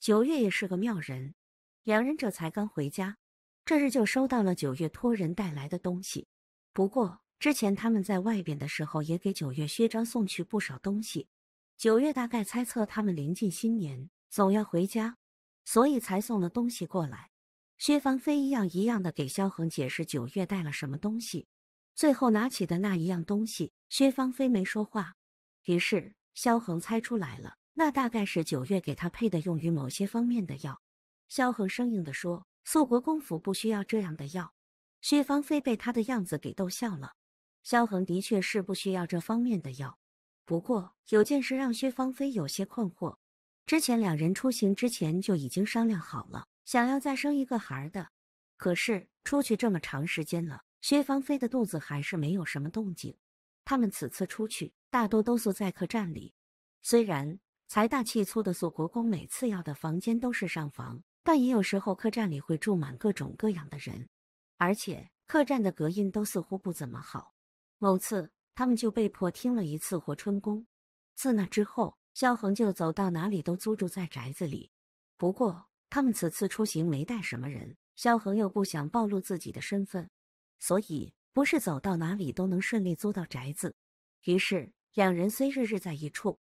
九月也是个妙人，两人这才刚回家，这日就收到了九月托人带来的东西。不过之前他们在外边的时候，也给九月薛章送去不少东西。九月大概猜测他们临近新年总要回家，所以才送了东西过来。薛芳菲一样一样的给萧恒解释九月带了什么东西，最后拿起的那一样东西，薛芳菲没说话，于是萧恒猜出来了。那大概是九月给他配的，用于某些方面的药。萧恒生硬地说：“素国公府不需要这样的药。”薛芳菲被他的样子给逗笑了。萧恒的确是不需要这方面的药，不过有件事让薛芳菲有些困惑。之前两人出行之前就已经商量好了，想要再生一个孩儿的，可是出去这么长时间了，薛芳菲的肚子还是没有什么动静。他们此次出去大多都是在客栈里，虽然。财大气粗的索国公每次要的房间都是上房，但也有时候客栈里会住满各种各样的人，而且客栈的隔音都似乎不怎么好。某次他们就被迫听了一次《活春宫》。自那之后，萧衡就走到哪里都租住在宅子里。不过他们此次出行没带什么人，萧衡又不想暴露自己的身份，所以不是走到哪里都能顺利租到宅子。于是两人虽日日在一处。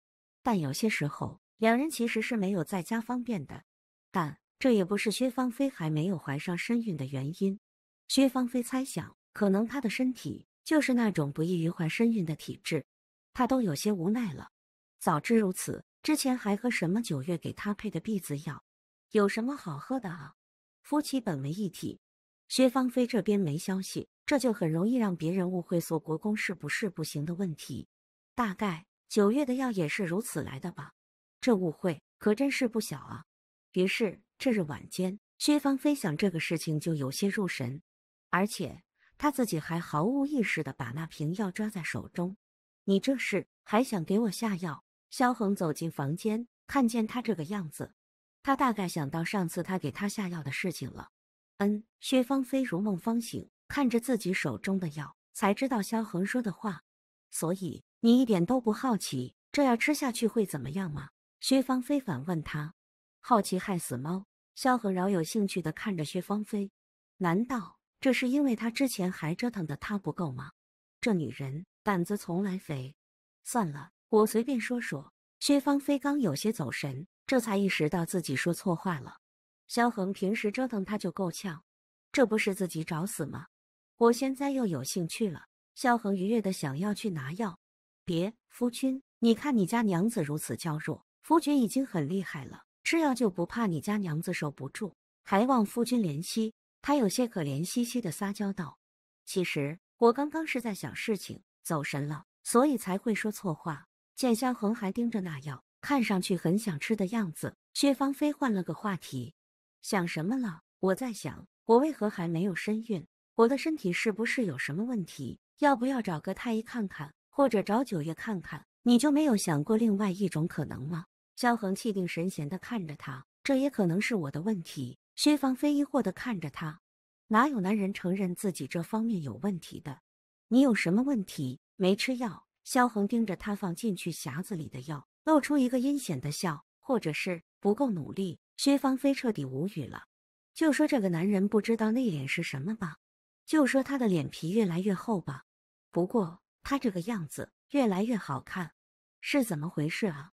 但有些时候，两人其实是没有在家方便的。但这也不是薛芳菲还没有怀上身孕的原因。薛芳菲猜想，可能她的身体就是那种不易于怀身孕的体质。她都有些无奈了。早知如此，之前还喝什么九月给她配的避子药？有什么好喝的啊？夫妻本为一体，薛芳菲这边没消息，这就很容易让别人误会锁国公是不是不行的问题。大概。九月的药也是如此来的吧？这误会可真是不小啊！于是这日晚间，薛芳菲想这个事情就有些入神，而且她自己还毫无意识的把那瓶药抓在手中。你这是还想给我下药？萧恒走进房间，看见他这个样子，他大概想到上次他给他下药的事情了。嗯，薛芳菲如梦方醒，看着自己手中的药，才知道萧恒说的话，所以。你一点都不好奇，这药吃下去会怎么样吗？薛芳菲反问他：“好奇害死猫。”萧恒饶有兴趣地看着薛芳菲，难道这是因为他之前还折腾的他不够吗？这女人胆子从来肥。算了，我随便说说。薛芳菲刚有些走神，这才意识到自己说错话了。萧恒平时折腾他就够呛，这不是自己找死吗？我现在又有兴趣了。萧恒愉悦的想要去拿药。别，夫君，你看你家娘子如此娇弱，夫君已经很厉害了，吃药就不怕你家娘子受不住，还望夫君怜惜。他有些可怜兮兮的撒娇道：“其实我刚刚是在想事情，走神了，所以才会说错话。”见萧衡还盯着那药，看上去很想吃的样子，薛芳菲换了个话题：“想什么了？我在想，我为何还没有身孕？我的身体是不是有什么问题？要不要找个太医看看？”或者找九爷看看，你就没有想过另外一种可能吗？萧衡气定神闲地看着他，这也可能是我的问题。薛芳菲疑惑地看着他，哪有男人承认自己这方面有问题的？你有什么问题？没吃药？萧衡盯着他放进去匣子里的药，露出一个阴险的笑，或者是不够努力？薛芳菲彻底无语了。就说这个男人不知道内敛是什么吧，就说他的脸皮越来越厚吧。不过。他这个样子越来越好看，是怎么回事啊？